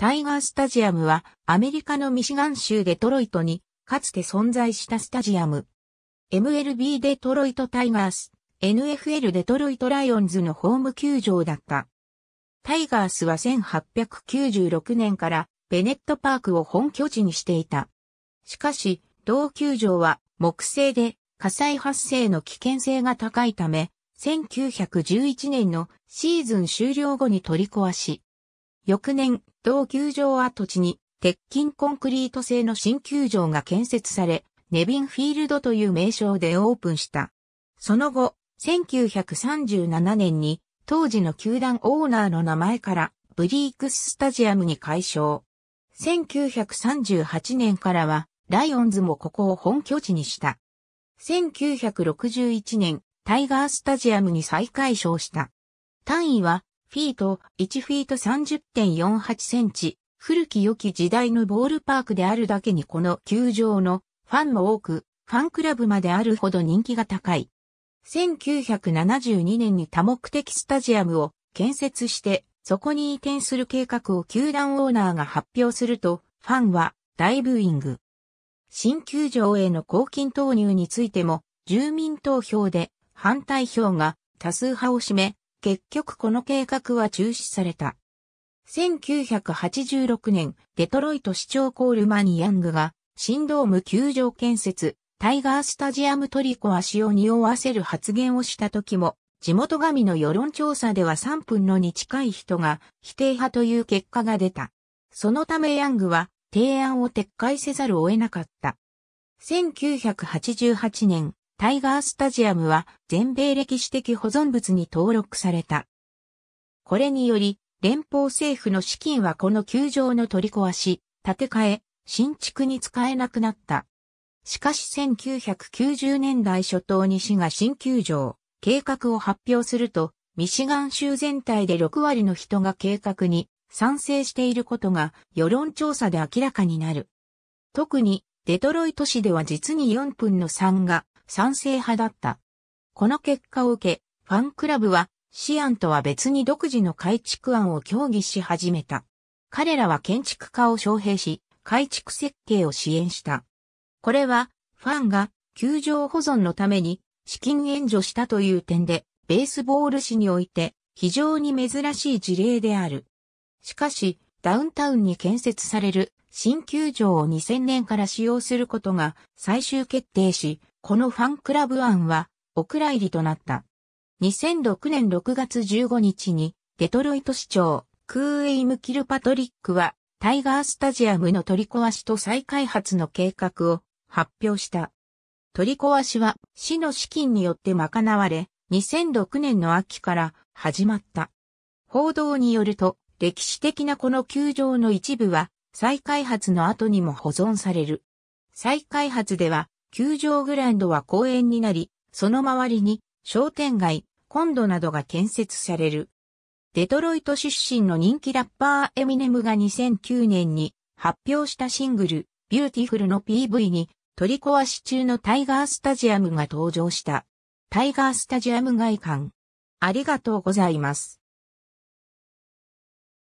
タイガースタジアムはアメリカのミシガン州デトロイトにかつて存在したスタジアム。MLB デトロイトタイガース、NFL デトロイトライオンズのホーム球場だった。タイガースは1896年からベネットパークを本拠地にしていた。しかし、同球場は木製で火災発生の危険性が高いため、1911年のシーズン終了後に取り壊し、翌年同球場跡地に、鉄筋コンクリート製の新球場が建設され、ネビンフィールドという名称でオープンした。その後、1937年に、当時の球団オーナーの名前から、ブリークススタジアムに改称。1938年からは、ライオンズもここを本拠地にした。1961年、タイガースタジアムに再改称した。単位はフィート、1フィート30.48センチ。古き良き時代のボールパークであるだけにこの球場のファンも多く、ファンクラブまであるほど人気が高い。1972年に多目的スタジアムを建設して、そこに移転する計画を球団オーナーが発表すると、ファンは大ブーイング。新球場への抗金投入についても、住民投票で反対票が多数派を占め、結局この計画は中止された。1986年、デトロイト市長コールマニ・ヤングが、新ドーム球場建設、タイガースタジアムトリコ足を匂わせる発言をした時も、地元紙の世論調査では3分の2近い人が否定派という結果が出た。そのためヤングは提案を撤回せざるを得なかった。1988年、タイガースタジアムは全米歴史的保存物に登録された。これにより、連邦政府の資金はこの球場の取り壊し、建て替え、新築に使えなくなった。しかし1990年代初頭に市が新球場、計画を発表すると、ミシガン州全体で6割の人が計画に賛成していることが世論調査で明らかになる。特にデトロイト市では実に4分の3が賛成派だった。この結果を受け、ファンクラブは、シアンとは別に独自の改築案を協議し始めた。彼らは建築家を招聘し、改築設計を支援した。これは、ファンが、球場保存のために、資金援助したという点で、ベースボール史において、非常に珍しい事例である。しかし、ダウンタウンに建設される新球場を2000年から使用することが最終決定し、このファンクラブ案は、お蔵入りとなった。2006年6月15日に、デトロイト市長、クーエイム・キルパトリックは、タイガースタジアムの取り壊しと再開発の計画を発表した。取り壊しは市の資金によって賄われ、2006年の秋から始まった。報道によると、歴史的なこの球場の一部は再開発の後にも保存される。再開発では球場グランドは公園になり、その周りに商店街、コンドなどが建設される。デトロイト出身の人気ラッパーエミネムが2009年に発表したシングル、ビューティフルの PV に取り壊し中のタイガースタジアムが登場した。タイガースタジアム外観。ありがとうございます。